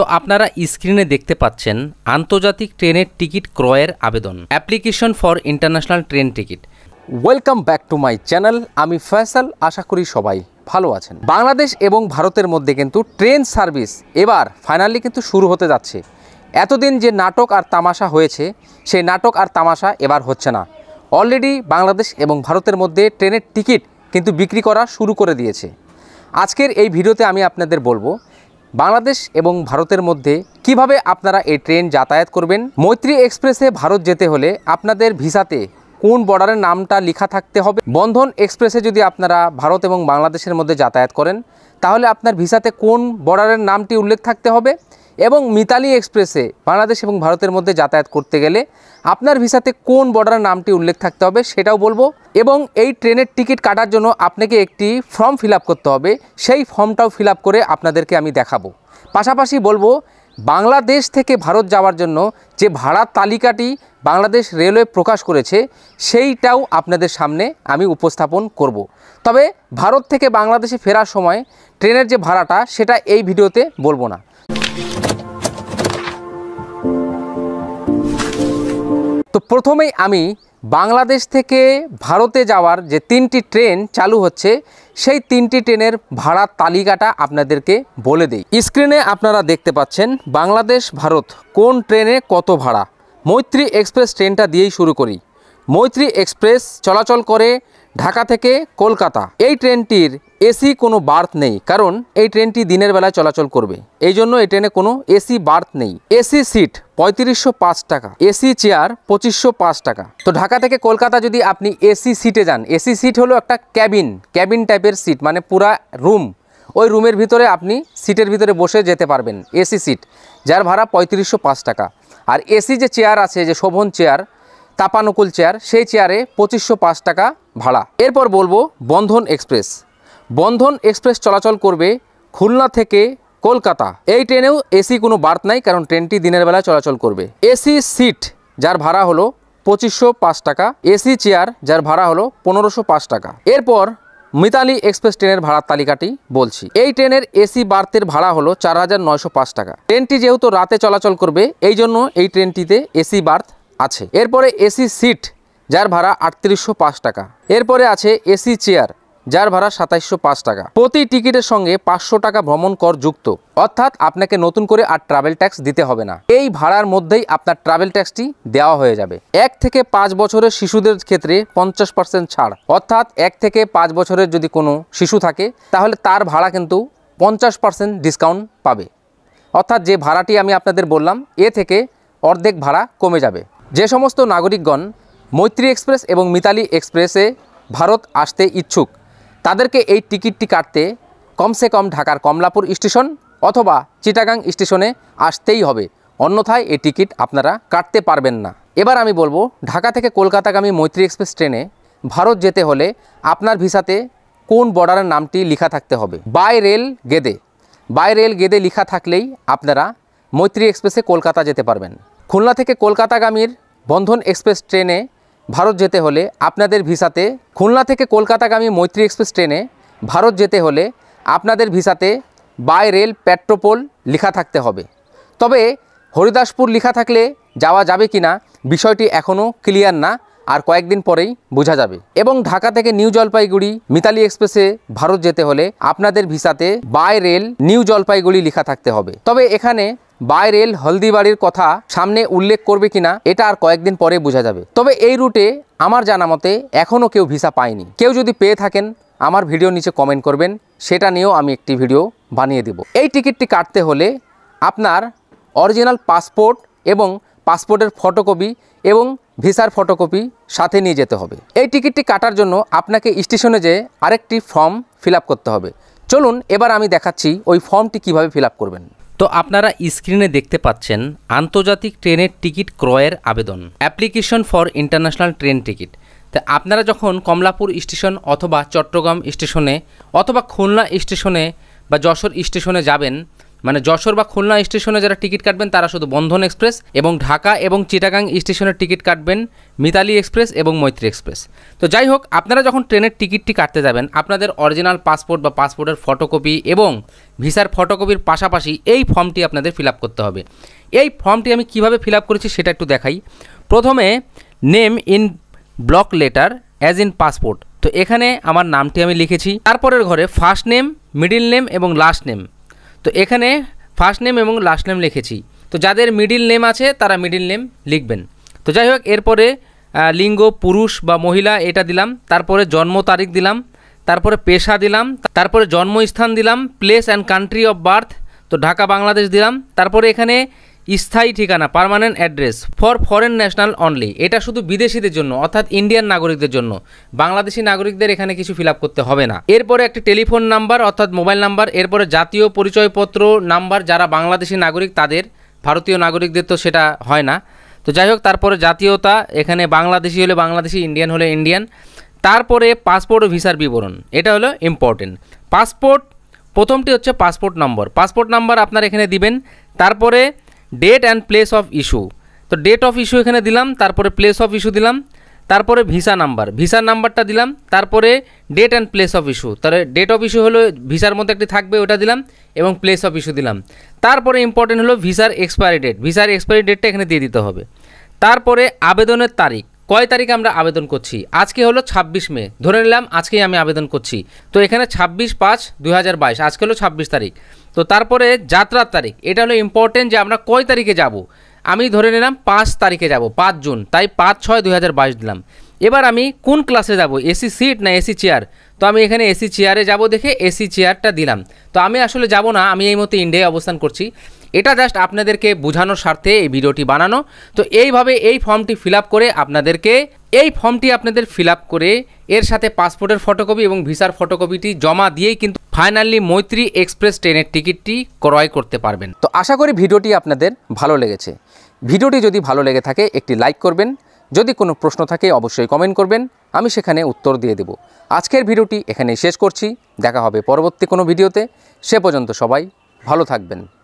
তো আপনারা স্ক্রিনে দেখতে পাচ্ছেন আন্তর্জাতিক ট্রেনের টিকিট ক্রয়ের আবেদন application for international train ticket welcome back to my channel আমি ফয়সাল আশা করি সবাই ভালো আছেন বাংলাদেশ এবং ভারতের মধ্যে কিন্তু ট্রেন সার্ভিস এবার ফাইনালি কিন্তু শুরু হতে যাচ্ছে এতদিন যে নাটক আর তামাশা হয়েছে সেই নাটক আর তামাশা এবার হচ্ছে না অলরেডি বাংলাদেশ এবং ভারতের মধ্যে ট্রেনের টিকিট কিন্তু বিক্রি করা শুরু করে দিয়েছে আজকের এই ভিডিওতে আমি আপনাদের বলবো বাংলাদেশ এবং ভারতের মধ্যে কিভাবে আপনারা এই ট্রেন যাতায়াত করবেন মৈত্রী এক্সপ্রেসে ভারত যেতে হলে আপনাদের ভিসাতে কোন বর্ডারের নামটা লেখা থাকতে হবে বন্ধন এক্সপ্রেসে যদি আপনারা ভারত এবং বাংলাদেশের মধ্যে যাতায়াত করেন তাহলে আপনার ভিসাতে কোন বর্ডারের নামটি উল্লেখ থাকতে হবে এবং মিতালি এক্সপ্রেসে বাংলাদেশ এবং ভারতের মধ্যে যাতায়াত করতে গেলে আপনার ভিসাতে কোন বর্ডারের নামটি উল্লেখ থাকতে হবে সেটাও বলবো এবং এই ট্রেনের টিকিট কাটার জন্য আপনাকে একটি ফর্ম ফিল করতে হবে সেই ফর্মটাও ফিল করে আপনাদেরকে আমি দেখাবো পাশাপাশি বলবো বাংলাদেশ থেকে ভারত যাওয়ার জন্য যে ভাড়ার তালিকাটি বাংলাদেশ রেলওয়ে প্রকাশ করেছে সেইটাও আপনাদের সামনে আমি উপস্থাপন করব। তবে ভারত থেকে বাংলাদেশে ফেরার সময় ট্রেনের যে ভাড়াটা সেটা এই ভিডিওতে বলবো না তো প্রথমেই আমি বাংলাদেশ থেকে ভারতে যাওয়ার যে তিনটি ট্রেন চালু হচ্ছে সেই তিনটি ট্রেনের ভাড়ার তালিকাটা আপনাদেরকে বলে দিই স্ক্রিনে আপনারা দেখতে পাচ্ছেন বাংলাদেশ ভারত কোন ট্রেনে কত ভাড়া মৈত্রী এক্সপ্রেস ট্রেনটা দিয়েই শুরু করি মৈত্রী এক্সপ্রেস চলাচল করে ঢাকা থেকে কলকাতা এই ট্রেনটির এসি কোনো বার্থ নেই কারণ এই ট্রেনটি দিনের বেলায় চলাচল করবে এই জন্য এই ট্রেনে কোনো এসি বার্থ নেই এসি সিট পঁয়ত্রিশশো পাঁচ টাকা এসি চেয়ার পঁচিশশো পাঁচ টাকা তো ঢাকা থেকে কলকাতা যদি আপনি এসি সিটে যান এসি সিট হলো একটা ক্যাবিন ক্যাবিন টাইপের সিট মানে পুরা রুম ওই রুমের ভিতরে আপনি সিটের ভিতরে বসে যেতে পারবেন এসি সিট যার ভাড়া পঁয়ত্রিশশো পাঁচ টাকা আর এসি যে চেয়ার আছে যে শোভন চেয়ার তাপানুকুল চেয়ার সেই চেয়ারে পঁচিশশো পাঁচ টাকা ভাড়া এরপর বলবো বন্ধন এক্সপ্রেস বন্ধন এক্সপ্রেস চলাচল করবে খুলনা থেকে কলকাতা এই ট্রেনেও এসি কোনো বার্থ নাই কারণ ট্রেনটি দিনের বেলা চলাচল করবে এসি সিট যার ভাড়া হলো পঁচিশশো পাঁচ টাকা এসি চেয়ার যার ভাড়া হলো পনেরোশো পাঁচ টাকা এরপর মিতালি এক্সপ্রেস ট্রেনের ভাড়ার তালিকাটি বলছি এই ট্রেনের এসি বার্থের ভাড়া হলো চার টাকা ট্রেনটি যেহেতু রাতে চলাচল করবে এই জন্য এই ট্রেনটিতে এসি বার্থ আছে এরপরে এসি সিট যার ভাড়া আটত্রিশশো পাঁচ টাকা এরপরে আছে এসি চেয়ার যার ভাড়া সাতাইশশো টাকা প্রতি টিকিটের সঙ্গে পাঁচশো টাকা ভ্রমণ কর যুক্ত অর্থাৎ আপনাকে নতুন করে আর ট্রাভেল ট্যাক্স দিতে হবে না এই ভাড়ার মধ্যেই আপনার ট্রাভেল ট্যাক্সটি দেওয়া হয়ে যাবে এক থেকে পাঁচ বছরের শিশুদের ক্ষেত্রে পঞ্চাশ পার্সেন্ট ছাড় অর্থাৎ এক থেকে পাঁচ বছরের যদি কোনো শিশু থাকে তাহলে তার ভাড়া কিন্তু পঞ্চাশ পার্সেন্ট ডিসকাউন্ট পাবে অর্থাৎ যে ভাড়াটি আমি আপনাদের বললাম এ থেকে অর্ধেক ভাড়া কমে যাবে যে সমস্ত নাগরিকগণ মৈত্রী এক্সপ্রেস এবং মিতালি এক্সপ্রেসে ভারত আসতে ইচ্ছুক তাদেরকে এই টিকিটটি কাটতে কমসে কম ঢাকার কমলাপুর স্টেশন অথবা চিটাগাং স্টেশনে আসতেই হবে অন্যথায় এই টিকিট আপনারা কাটতে পারবেন না এবার আমি বলবো ঢাকা থেকে কলকাতাগামী মৈত্রী এক্সপ্রেস ট্রেনে ভারত যেতে হলে আপনার ভিসাতে কোন বর্ডারের নামটি লেখা থাকতে হবে by rail Gede by rail Gede লেখা থাকলেই আপনারা মৈত্রী এক্সপ্রেসে কলকাতা যেতে পারবেন খুলনা থেকে কলকাতাগামীর বন্ধন এক্সপ্রেস ট্রেনে ভারত যেতে হলে আপনাদের ভিসাতে খুলনা থেকে কলকাতাগামী মৈত্রী এক্সপ্রেস ট্রেনে ভারত যেতে হলে আপনাদের ভিসাতে বাই রেল পেট্রোপোল লেখা থাকতে হবে তবে হরিদাসপুর লেখা থাকলে যাওয়া যাবে কি না বিষয়টি এখনও ক্লিয়ার না আর কয়েকদিন পরেই বোঝা যাবে এবং ঢাকা থেকে নিউ জলপাইগুড়ি মিতালি এক্সপ্রেসে ভারত যেতে হলে আপনাদের ভিসাতে বাই রেল নিউ জলপাইগুড়ি লেখা থাকতে হবে তবে এখানে বাই রেল হলদিবাড়ির কথা সামনে উল্লেখ করবে কিনা এটা আর কয়েকদিন পরে বোঝা যাবে তবে এই রুটে আমার জানা মতে এখনও কেউ ভিসা পায়নি কেউ যদি পেয়ে থাকেন আমার ভিডিও নিচে কমেন্ট করবেন সেটা নিয়েও আমি একটি ভিডিও বানিয়ে দেব এই টিকিটটি কাটতে হলে আপনার অরিজিনাল পাসপোর্ট এবং পাসপোর্টের ফটোকপি এবং ভিসার ফটোকপি সাথে নিয়ে যেতে হবে এই টিকিটটি কাটার জন্য আপনাকে স্টেশনে যেয়ে আরেকটি ফর্ম ফিল করতে হবে চলুন এবার আমি দেখাচ্ছি ওই ফর্মটি কিভাবে ফিল করবেন তো আপনারা স্ক্রিনে দেখতে পাচ্ছেন আন্তর্জাতিক ট্রেনের টিকিট ক্রয়ের আবেদন application for international train ticket তা আপনারা যখন কমলাপুর স্টেশন অথবা চট্টগ্রাম স্টেশনে অথবা খুলনা স্টেশনে বা যশোর স্টেশনে যাবেন মানে যশোর বা খুলনা স্টেশনে যারা টিকিট কাটবেন তারা শুধু বন্ধন এক্সপ্রেস এবং ঢাকা এবং চিটাগাং স্টেশনের টিকিট কাটবেন মিতালি এক্সপ্রেস এবং মৈত্রী এক্সপ্রেস তো যাই হোক আপনারা যখন ট্রেনের টিকিটটি কাটতে যাবেন আপনাদের অরিজিনাল পাসপোর্ট বা পাসপোর্টের ফটোকপি এবং ভিসার ফটোকপির পাশাপাশি এই ফর্মটি আপনাদের ফিল করতে হবে এই ফর্মটি আমি কিভাবে ফিল করেছি সেটা একটু দেখাই প্রথমে name in block letter as in passport তো এখানে আমার নামটি আমি লিখেছি তারপরের ঘরে ফার্স্ট নেম মিডিল নেম এবং লাস্ট নেম তো এখানে ফার্স্ট নেম এবং লাস্ট নেম লিখেছি তো যাদের মিডিল নেম আছে তারা মিডিল নেম লিখবেন তো যাই হোক এরপরে লিঙ্গ পুরুষ বা মহিলা এটা দিলাম তারপরে জন্ম তারিখ দিলাম তারপরে পেশা দিলাম তারপরে জন্মস্থান দিলাম place and country of birth তো ঢাকা বাংলাদেশ দিলাম তারপরে এখানে স্থায়ী ঠিকানা permanent address for foreign national only এটা শুধু বিদেশিদের জন্য অর্থাৎ ইন্ডিয়ান নাগরিকদের জন্য বাংলাদেশি নাগরিকদের এখানে কিছু ফিল করতে হবে না এরপরে একটি টেলিফোন নাম্বার অর্থাৎ মোবাইল নাম্বার এরপরে জাতীয় পরিচয়পত্র নাম্বার যারা বাংলাদেশি নাগরিক তাদের ভারতীয় নাগরিকদের তো সেটা হয় না তো যাই হোক তারপরে জাতীয়তা এখানে বাংলাদেশি হলে বাংলাদেশি ইন্ডিয়ান হলে ইন্ডিয়ান তারপরে পাসপোর্ট ও ভিসার বিবরণ এটা হলো ইম্পর্টেন্ট পাসপোর্ট প্রথমটি হচ্ছে পাসপোর্ট নম্বর পাসপোর্ট নাম্বার আপনার এখানে দিবেন তারপরে date and place of issue তো ডেট অফ ইস্যু এখানে দিলাম তারপরে প্লেস অফ ইস্যু দিলাম তারপরে ভিসা নাম্বার ভিসার নাম্বারটা দিলাম তারপরে date and place of issue তাহলে ডেট অফ ইস্যু হলো ভিসার মধ্যে একটি থাকবে ওটা দিলাম এবং প্লেস অফ ইস্যু দিলাম তারপরে ইম্পর্টেন্ট হলো ভিসার এক্সপায়ারি ডেট ভিসার এক্সপায়ারি ডেটটা এখানে দিয়ে দিতে হবে তারপরে আবেদনের তারিখ কয় তারিখে আমরা আবেদন করছি আজকে হলো ছাব্বিশ মে ধরে নিলাম আজকেই আমি আবেদন করছি তো এখানে ছাব্বিশ পাঁচ দুই আজকে হলো ছাব্বিশ তারিখ তো তারপরে যাত্রার তারিখ এটা হলো ইম্পর্টেন্ট যে আমরা কয় তারিখে যাব আমি ধরে নিলাম পাঁচ তারিখে যাব পাঁচ জুন তাই পাঁচ ছয় দুই দিলাম এবার আমি কোন ক্লাসে যাব এসি সিট না এসি চেয়ার তো আমি এখানে এসি চেয়ারে যাব দেখে এসি চেয়ারটা দিলাম তো আমি আসলে যাব না আমি এই মতো ইন্ডিয়ায় অবস্থান করছি এটা জাস্ট আপনাদেরকে বোঝানোর স্বার্থে এই ভিডিওটি বানানো তো এইভাবে এই ফর্মটি ফিল করে আপনাদেরকে এই ফর্মটি আপনাদের ফিল করে এর সাথে পাসপোর্টের ফটোকপি এবং ভিসার ফটোকপিটি জমা দিয়েই কিন্তু ফাইনালি মৈত্রী এক্সপ্রেস ট্রেনের টিকিটটি ক্রয় করতে পারবেন তো আশা করি ভিডিওটি আপনাদের ভালো লেগেছে ভিডিওটি যদি ভালো লেগে থাকে একটি লাইক করবেন যদি কোনো প্রশ্ন থাকে অবশ্যই কমেন্ট করবেন আমি সেখানে উত্তর দিয়ে দেব আজকের ভিডিওটি এখানেই শেষ করছি দেখা হবে পরবর্তী কোনো ভিডিওতে সে পর্যন্ত সবাই ভালো থাকবেন